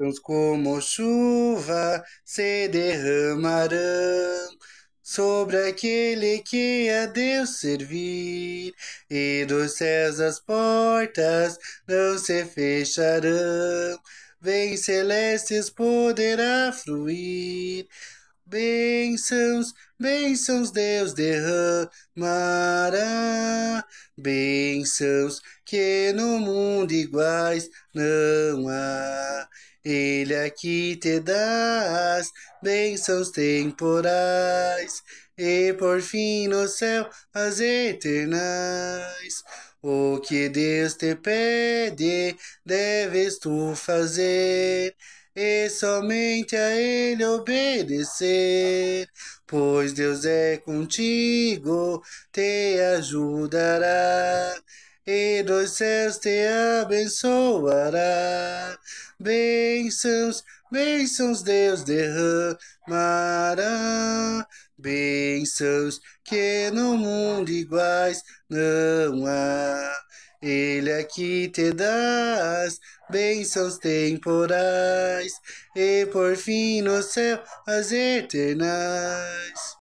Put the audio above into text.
Uns como chuva se derramarão sobre aquele que a Deus servir, e dos céus as portas não se fecharão. Vem celestes poderá fluir. Bênçãos, bênçãos Deus derramará Bênçãos que no mundo iguais não há. Ele aqui te dá as bênçãos temporais e por fim no céu as eternais. O que Deus te pede, deves tu fazer e somente a Ele obedecer. Pois Deus é contigo, te ajudará e dos céus te abençoará. Bênçãos, bênçãos Deus derramará. Bênçãos que no mundo iguais não há. Ele é que te dá as bênçãos temporais e por fim no céu as eternais.